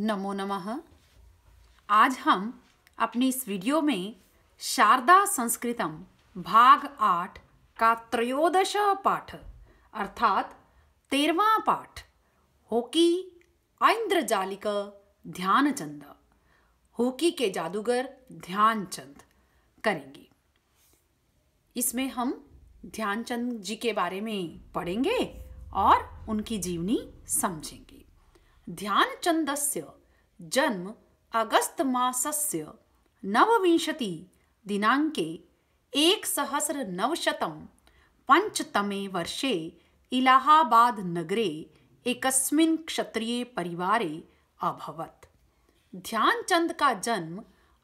नमो नमः आज हम अपने इस वीडियो में शारदा संस्कृतम भाग आठ का त्रयोदश पाठ अर्थात तेरवा पाठ हॉकी ऐन्द्रजालिक ध्यानचंद होकी के जादूगर ध्यानचंद करेंगे इसमें हम ध्यानचंद जी के बारे में पढ़ेंगे और उनकी जीवनी समझेंगे ध्यानचन्दस्य जन्म अगस्त मासस्य नवविंशति सहस्र एकसहस्रनवशतं पञ्चतमे वर्षे इलाहाबाद नगरे एकस्मिन् क्षत्रिय परिवारे अभवत ध्यानचंद का जन्म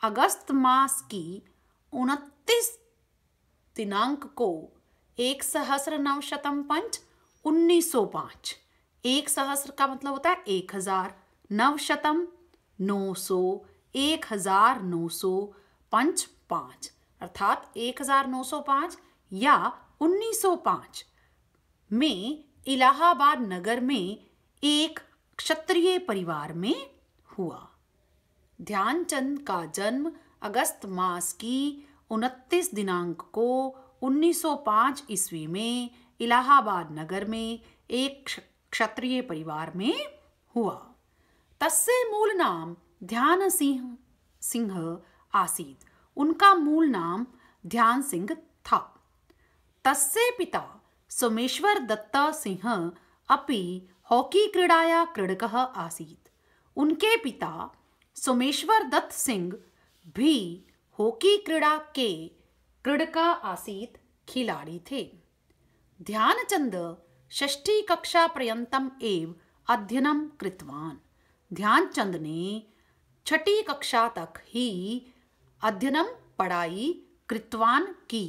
अगस्त मास की उनतीस दिनांक को एक सहस्र नवशतम पंच उन्नीस सौ पाँच एक सहस्र का मतलब होता है एक हजार नवशतम नौ सौ एक हजार नौ सौ पंच पाँच अर्थात एक हजार नौ सौ पाँच या उन्नीस सौ पाँच में इलाहाबाद नगर में एक क्षत्रिय परिवार में हुआ ध्यानचंद का जन्म अगस्त मास की उनतीस दिनांक को 1905 ईस्वी में इलाहाबाद नगर में एक क्षत्रिय परिवार में हुआ तस्से मूल नाम ध्यान सिंह सिंह आसीत उनका मूल नाम ध्यान सिंह था तस्से पिता सोमेश्वर दत्त सिंह अपि हॉकी क्रीडाया क्रीडक आसीत उनके पिता सोमेश्वर दत्त सिंह भी हॉकी क्रीड़ा के क्रीडका आसीत खिलाड़ी थे ध्यानचंद कक्षा एव अध्ययन कृतवान् ध्यानचंद ने छठी कक्षा तक ही अध्ययन पढ़ाई कृतवान की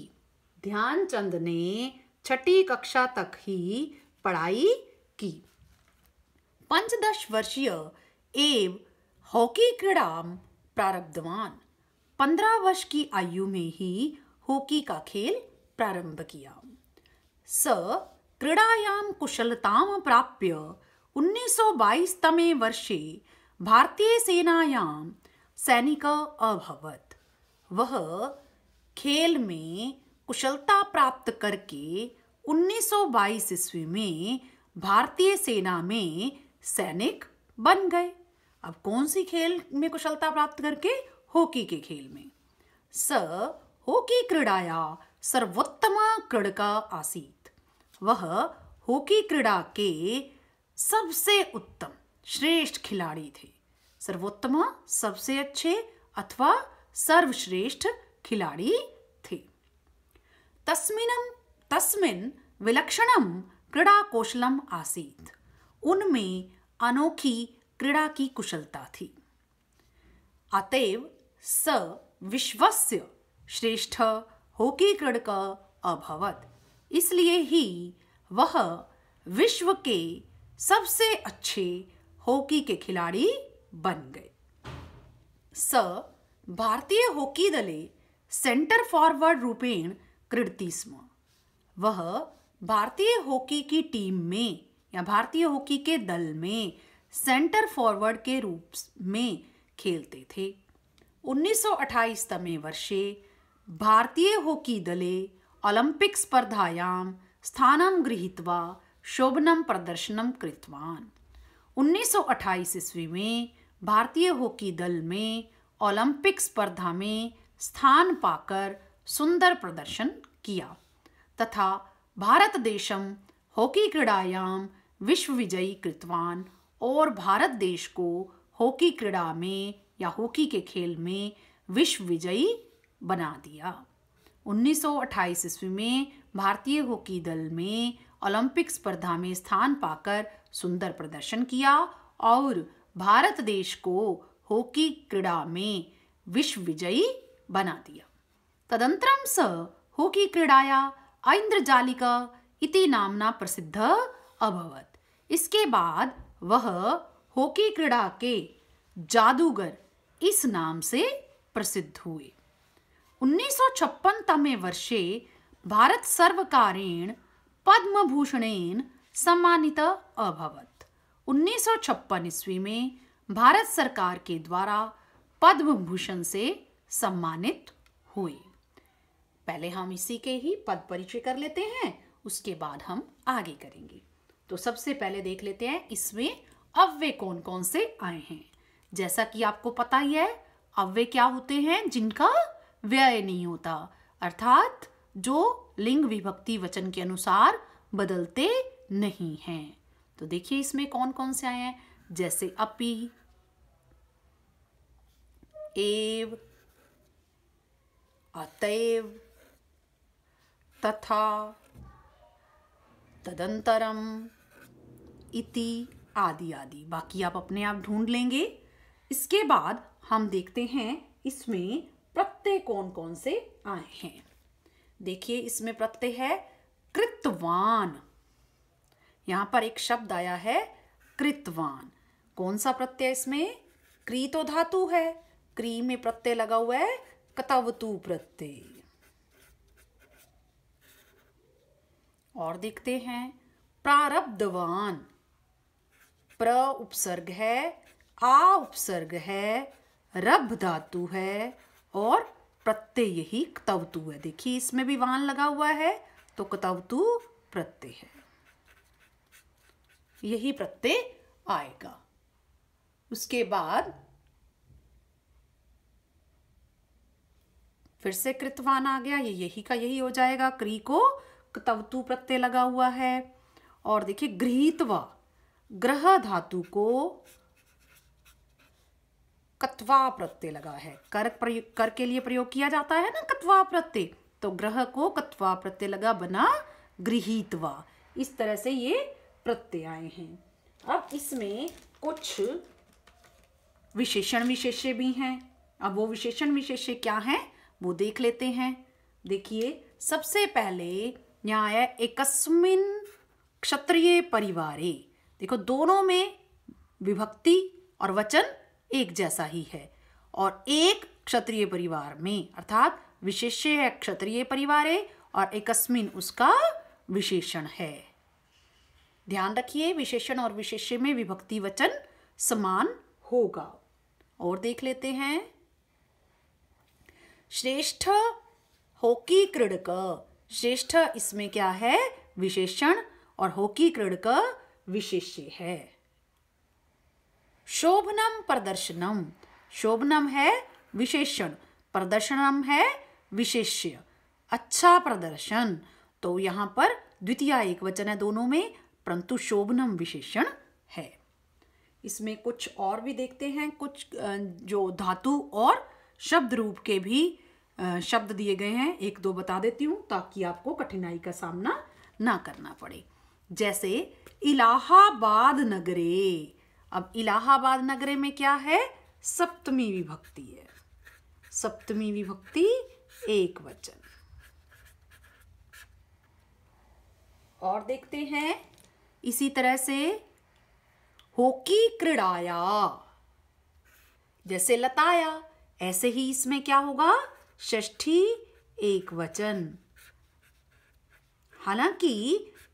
ध्यानचंद ने छठी कक्षा तक ही पढ़ाई की पंचदश वर्षीय एव हॉकी क्रीड़ा प्रारब्धवान पंद्रह वर्ष की आयु में ही हॉकी का खेल प्रारंभ किया स क्रीडायां कुशलता प्राप्य 1922 तमे वर्षे भारतीय सेनायां सैनिक अभवत वह खेल में कुशलता प्राप्त करके 1922 ईस्वी में भारतीय सेना में सैनिक बन गए अब कौन सी खेल में कुशलता प्राप्त करके हॉकी के खेल में स हॉकी क्रीड़ाया सर्वोत्तम क्रीडका आसीत वह हॉकी क्रीड़ा के सबसे उत्तम श्रेष्ठ खिलाड़ी थे सर्वोत्तम सबसे अच्छे अथवा सर्वश्रेष्ठ खिलाड़ी थे तस्मिनम तस्मिन विलक्षणम क्रीड़ा कौशलम आसीत उनमें अनोखी क्रीड़ा की कुशलता थी अतएव स विश्वस्य श्रेष्ठ हॉकी क्रीडक अभवत इसलिए ही वह विश्व के सबसे अच्छे हॉकी के खिलाड़ी बन गए स भारतीय हॉकी दले सेंटर फॉरवर्ड रूपेण क्रीडती स्म वह भारतीय हॉकी की टीम में या भारतीय हॉकी के दल में सेंटर फॉरवर्ड के रूप में खेलते थे 1928 तमें वर्षे भारतीय हॉकी दले स्थान स्पर्धायां स्थानं गृहीत्वा शोभनं उन्नीस सौ 1928 ईस्वी में भारतीय हॉकी दल में ओलंपिक स्पर्धा में स्थान पाकर सुंदर प्रदर्शन किया तथा भारत देशम हॉकी क्रीड़ायाम विश्व विजयी कृतवान और भारत देश को हॉकी क्रीड़ा में या हॉकी के खेल में विश्व विजयी बना दिया 1928 ईस्वी में भारतीय हॉकी दल में ओलंपिक स्पर्धा में स्थान पाकर सुंदर प्रदर्शन किया और भारत देश को हॉकी क्रीड़ा में विश्व विजयी बना दिया तदंतरम स हॉकी क्रीड़ाया ऐन्द्रजालिका इति नामना प्रसिद्ध अभवत इसके बाद वह हॉकी क्रीड़ा के जादूगर इस नाम से प्रसिद्ध हुए उन्नीस वर्षे पद्म भूषणेन सम्मानित अभवत उन्नीस ईस्वी में भारत सरकार के द्वारा पद्म भूषण से सम्मानित हुए पहले हम इसी के ही पद परिचय कर लेते हैं उसके बाद हम आगे करेंगे तो सबसे पहले देख लेते हैं इसमें अव्य कौन कौन से आए हैं जैसा कि आपको पता ही है अव्य क्या होते हैं जिनका व्यय नहीं होता अर्थात जो लिंग विभक्ति वचन के अनुसार बदलते नहीं हैं तो देखिए इसमें कौन कौन से आए हैं जैसे अपि एव अतएव तथा तदंतरम इति आदि आदि बाकी आप अपने आप ढूंढ लेंगे इसके बाद हम देखते हैं इसमें प्रत्यय कौन कौन से आए हैं देखिए इसमें प्रत्यय है कृतवान यहां पर एक शब्द आया है कृतवान कौन सा प्रत्यय इसमें क्री तो धातु है क्री में प्रत्यय लगा हुआ है कतवतु प्रत्यय और देखते हैं प्रारब्धवान प्र उपसर्ग है आ उपसर्ग है रब धातु है और प्रत्यय यही कतवतु है देखिए इसमें भी वान लगा हुआ है तो कतवतु प्रत्यय है यही प्रत्यय आएगा उसके बाद फिर से कृतवान आ गया ये यही का यही हो जाएगा क्री को कतवतु प्रत्यय लगा हुआ है और देखिए गृहित्व ग्रह धातु को कत्वा प्रत्यय लगा है कर प्रयोग कर के लिए प्रयोग किया जाता है ना कत्वा प्रत्यय तो ग्रह को कत्वा प्रत्यय लगा बना गृहीतवा इस तरह से ये प्रत्यय आए हैं अब इसमें कुछ विशेषण विशेष्य भी हैं अब वो विशेषण विशेष्य क्या हैं वो देख लेते हैं देखिए सबसे पहले यहाँ आया एकस्मिन क्षत्रिय परिवारे देखो दोनों में विभक्ति और वचन एक जैसा ही है और एक क्षत्रिय परिवार में अर्थात विशेष्य है क्षत्रिय है और एकस्मिन उसका विशेषण है ध्यान रखिए विशेषण और विशेष्य में विभक्ति वचन समान होगा और देख लेते हैं श्रेष्ठ होकी क्रीड़क श्रेष्ठ इसमें क्या है विशेषण और होकी क्रीड़क विशेष्य है शोभनम प्रदर्शनम शोभनम है विशेषण प्रदर्शनम है विशेष्य अच्छा प्रदर्शन तो यहाँ पर द्वितीय एक वचन है दोनों में परंतु शोभनम विशेषण है इसमें कुछ और भी देखते हैं कुछ जो धातु और शब्द रूप के भी शब्द दिए गए हैं एक दो बता देती हूँ ताकि आपको कठिनाई का सामना ना करना पड़े जैसे इलाहाबाद नगरे अब इलाहाबाद नगर में क्या है सप्तमी विभक्ति है सप्तमी विभक्ति एक वचन और देखते हैं इसी तरह से होकी क्रीड़ाया जैसे लताया ऐसे ही इसमें क्या होगा षष्ठी एक वचन हालांकि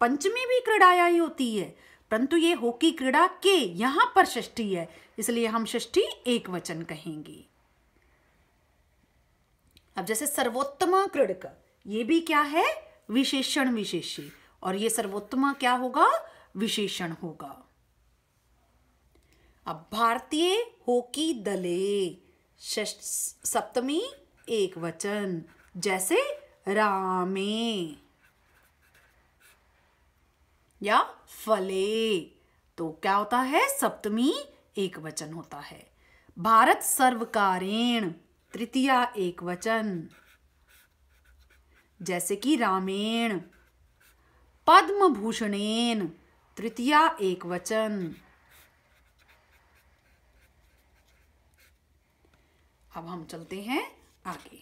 पंचमी भी क्रीड़ाया ही होती है परंतु ये हॉकी क्रीड़ा के यहां पर षष्ठी है इसलिए हम षष्ठी एक वचन कहेंगे अब जैसे सर्वोत्तम क्रीड़क ये भी क्या है विशेषण विशेषी और ये सर्वोत्तम क्या होगा विशेषण होगा अब भारतीय हॉकी दले सप्तमी एक वचन जैसे रामे या फले तो क्या होता है सप्तमी एक वचन होता है भारत सर्वकारेण तृतीय एक वचन जैसे कि रामेण पद्म भूषणेन तृतीय एक वचन अब हम चलते हैं आगे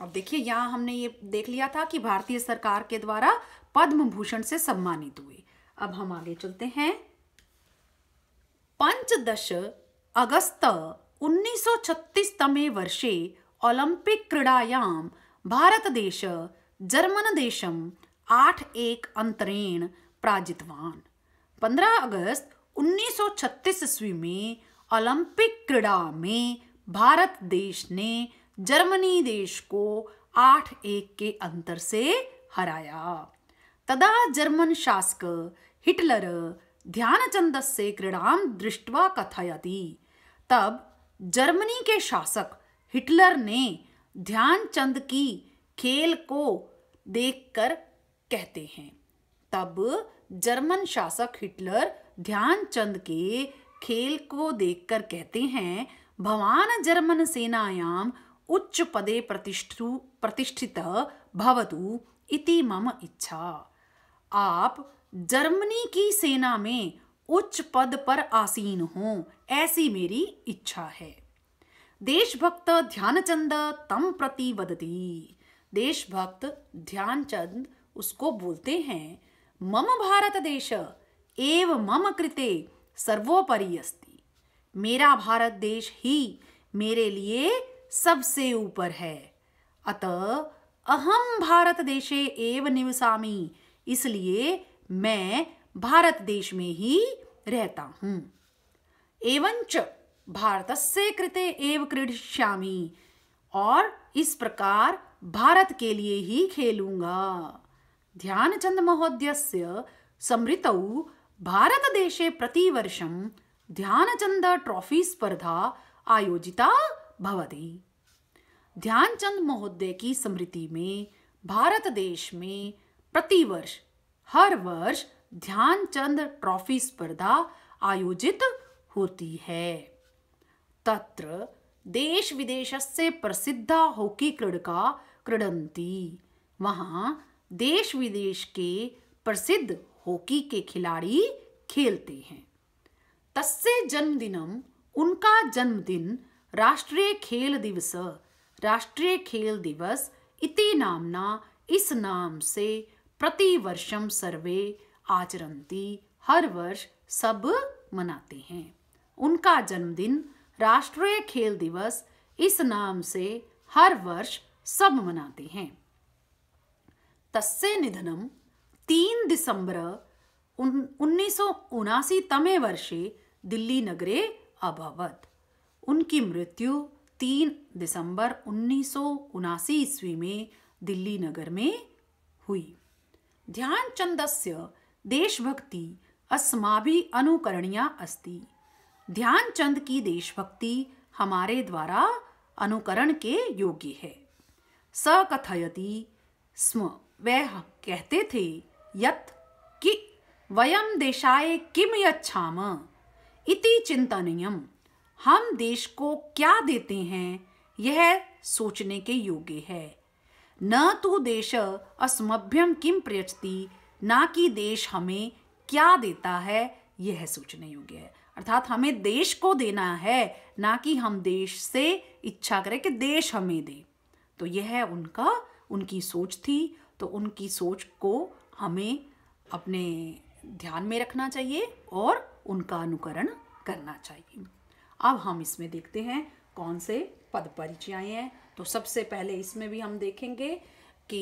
अब देखिए यहाँ हमने ये देख लिया था कि भारतीय सरकार के द्वारा पद्म भूषण से सम्मानित हुए अब हम आगे चलते हैं पंचदश अगस्त 1936 तमे वर्षे ओलंपिक भारत देश जर्मन देशम आठ एक अंतरेण पराजितवान 15 अगस्त 1936 ईस्वी में ओलंपिक क्रीड़ा में भारत देश ने जर्मनी देश को आठ एक के अंतर से हराया तदा जर्मन शासक हिटलर से क्रीड़ाम दृष्टवा कथयति तब जर्मनी के शासक हिटलर ने ध्यानचंद की खेल को देखकर कहते हैं तब जर्मन शासक हिटलर ध्यानचंद के खेल को देखकर कहते हैं भवान जर्मन सेनायाम उच्च पदे प्रतिष्ठु प्रतिष्ठित भवतु इति मम इच्छा आप जर्मनी की सेना में उच्च पद पर आसीन हो ऐसी मेरी इच्छा है देशभक्त ध्यानचंद तम प्रति वदती देशभक्त ध्यानचंद उसको बोलते हैं मम भारत देश एव मम कृते सर्वोपरि अस्ति मेरा भारत देश ही मेरे लिए सबसे ऊपर है अत अहम भारत देशे एव निवसामी इसलिए मैं भारत देश में ही रहता हूँ एवंच भारत से कृते एव क्रीडिष्यामी और इस प्रकार भारत के लिए ही खेलूंगा ध्यानचंद महोदय भारत देशे प्रतिवर्षम ध्यानचंद ट्रॉफी स्पर्धा आयोजिता भवति ध्यानचंद महोदय की स्मृति में भारत देश में प्रतिवर्ष हर वर्ष ध्यानचंद ट्रॉफी स्पर्धा आयोजित होती है तत्र देश विदेश से प्रसिद्ध हॉकी क्रीडका क्रीडंती वहाँ देश विदेश के प्रसिद्ध हॉकी के खिलाड़ी खेलते हैं तस्य जन्मदिनम उनका जन्मदिन राष्ट्रीय खेल दिवस राष्ट्रीय खेल दिवस इति नामना इस नाम से वर्षम सर्वे आचरंती हर वर्ष सब मनाते हैं उनका जन्मदिन राष्ट्रीय खेल दिवस इस नाम से हर वर्ष सब मनाते हैं तस्य निधनम तीन दिसंबर उन्नीस तमे वर्षे दिल्ली नगरे अभवत उनकी मृत्यु तीन दिसंबर उन्नीस ईस्वी में दिल्ली नगर में हुई ध्यानचंदस्य देशभक्ति अस्माभि अनुकरणीय अस्ति ध्यानचंद की देशभक्ति हमारे द्वारा अनुकरण के योग्य है स कथयति स्म वह कहते थे यत कि वयम देशाय किम यच्छाम इति चिंतनीयम हम देश को क्या देते हैं यह सोचने के योग्य है न तो देश अस्मभ्यम किम प्रयचती ना कि देश हमें क्या देता है यह सोचने योग्य है अर्थात हमें देश को देना है ना कि हम देश से इच्छा करें कि देश हमें दे तो यह उनका उनकी सोच थी तो उनकी सोच को हमें अपने ध्यान में रखना चाहिए और उनका अनुकरण करना चाहिए अब हम इसमें देखते हैं कौन से पद परिचय हैं तो सबसे पहले इसमें भी हम देखेंगे कि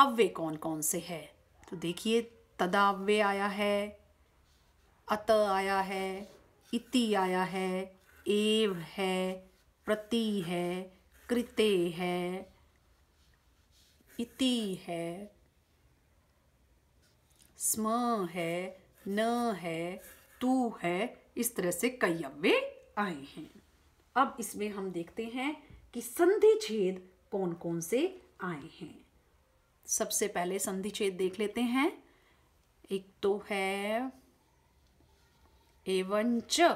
अव्य कौन कौन से है तो देखिए तदाव्य आया है अत आया है इति आया है एव है प्रति है कृते है इति है स्म है न है तू है इस तरह से कई अव्य आए हैं अब इसमें हम देखते हैं कि संधि छेद कौन कौन से आए हैं सबसे पहले संधि छेद देख लेते हैं एक तो है एवं च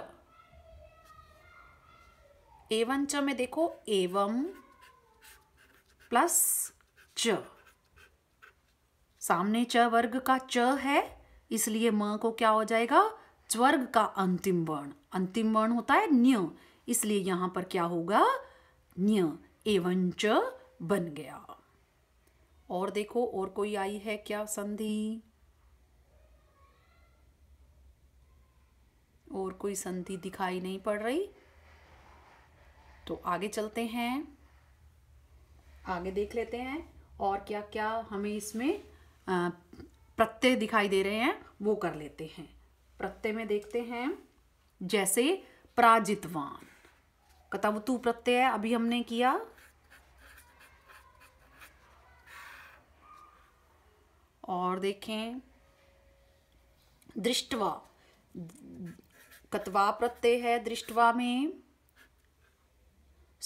एवं च में देखो एवं प्लस च सामने च वर्ग का च है इसलिए म को क्या हो जाएगा स्वर्ग का अंतिम वर्ण अंतिम वर्ण होता है न्य इसलिए यहां पर क्या होगा न्य एवं च बन गया और देखो और कोई आई है क्या संधि और कोई संधि दिखाई नहीं पड़ रही तो आगे चलते हैं आगे देख लेते हैं और क्या क्या हमें इसमें प्रत्यय दिखाई दे रहे हैं वो कर लेते हैं प्रत्यय में देखते हैं जैसे प्राजितवान कतवतु प्रत्यय अभी हमने किया और देखें दृष्टवा कतवा प्रत्यय है दृष्टवा में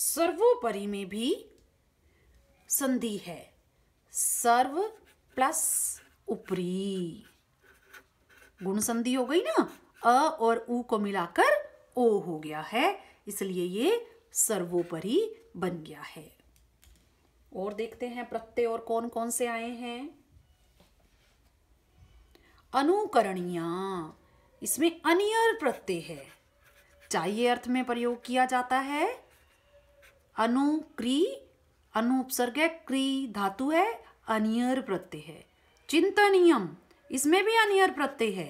सर्वोपरि में भी संधि है सर्व प्लस उपरी गुण संधि हो गई ना अ और उ को मिलाकर ओ हो गया है इसलिए ये सर्वोपरि बन गया है और देखते हैं प्रत्यय और कौन कौन से आए हैं अनुकरणिया इसमें अनियर प्रत्यय है चाहिए अर्थ में प्रयोग किया जाता है अनुक्री अनुपसर्ग क्री धातु है अनियर प्रत्यय है चिंतनियम इसमें भी अनियर प्रत्यय है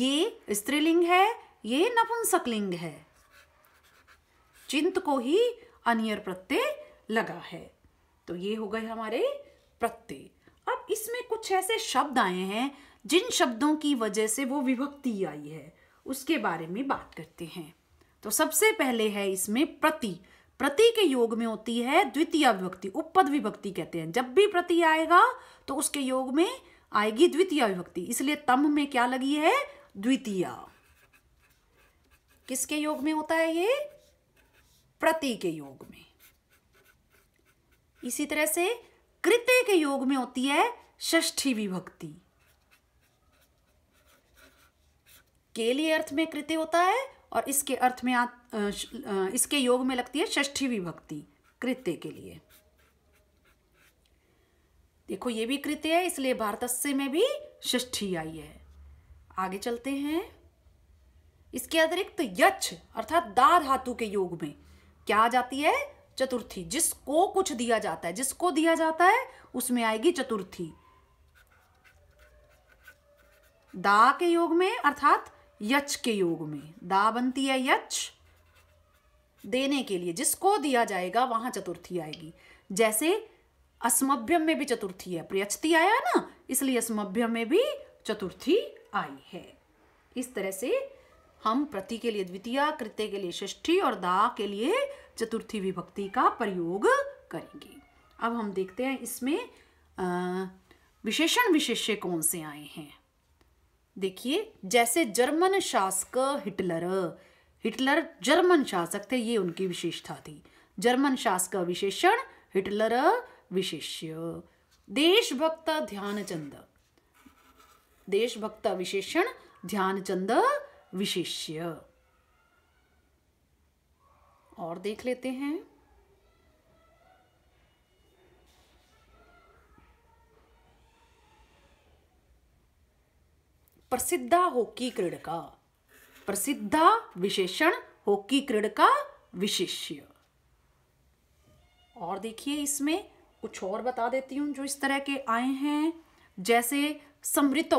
ये स्त्रीलिंग है ये लिंग है चिंत को ही अनियर प्रत्यय लगा है तो ये हो गए हमारे प्रत्यय अब इसमें कुछ ऐसे शब्द आए हैं जिन शब्दों की वजह से वो विभक्ति आई है उसके बारे में बात करते हैं तो सबसे पहले है इसमें प्रति प्रति के योग में होती है द्वितीय विभक्ति उपपद विभक्ति कहते हैं जब भी प्रति आएगा तो उसके योग में आएगी द्वितीय विभक्ति इसलिए तम में क्या लगी है द्वितीय किसके योग में होता है ये प्रति के योग में इसी तरह से कृत्य के योग में होती है षष्ठी विभक्ति के लिए अर्थ में कृत्य होता है और इसके अर्थ में आ, इसके योग में लगती है षष्ठी विभक्ति कृत्य के लिए देखो ये भी कृत्य है इसलिए भारतस्य में भी षष्ठी आई है आगे चलते हैं इसके अतिरिक्त यक्ष अर्थात दा धातु के योग में क्या आ जाती है चतुर्थी जिसको कुछ दिया जाता है जिसको दिया जाता है उसमें आएगी चतुर्थी दा के योग में अर्थात यक्ष के योग में दा बनती है यक्ष देने के लिए जिसको दिया जाएगा वहां चतुर्थी आएगी जैसे अस्मभ्यम में भी चतुर्थी है प्रयचती आया ना इसलिए अस्मभ्यम में भी चतुर्थी आई है इस तरह से हम प्रति के लिए द्वितीय कृत्य के लिए षष्ठी और दा के लिए चतुर्थी विभक्ति का प्रयोग करेंगे अब हम देखते हैं इसमें विशेषण विशेष्य कौन से आए हैं देखिए जैसे जर्मन शासक हिटलर हिटलर जर्मन शासक थे ये उनकी विशेषता थी जर्मन शासक विशेषण हिटलर विशिष्य देशभक्त ध्यानचंद देशभक्त विशेषण ध्यानचंद विशिष्य और देख लेते हैं प्रसिद्धा हॉकी क्रीडका प्रसिद्धा विशेषण हॉकी क्रीडका विशिष्य और देखिए इसमें कुछ और बता देती हूँ जो इस तरह के आए हैं जैसे समृतो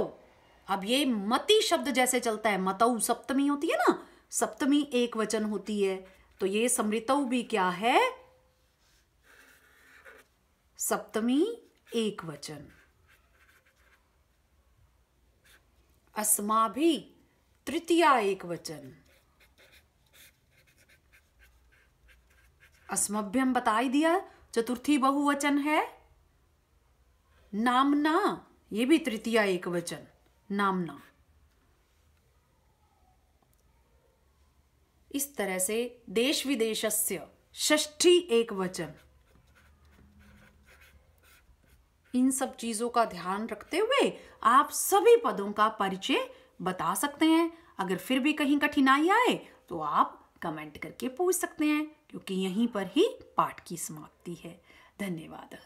अब ये मती शब्द जैसे चलता है मतऊ सप्तमी होती है ना सप्तमी एक वचन होती है तो ये समृतऊ भी क्या है सप्तमी एक वचन अस्मा भी तृतीया एक वचन अस्मभ्यम ही दिया चतुर्थी बहुवचन है नामना ये भी तृतीय एक वचन नामना इस तरह से देश विदेश ष्ठी एक वचन इन सब चीजों का ध्यान रखते हुए आप सभी पदों का परिचय बता सकते हैं अगर फिर भी कहीं कठिनाई आए तो आप कमेंट करके पूछ सकते हैं क्योंकि यहीं पर ही पाठ की समाप्ति है धन्यवाद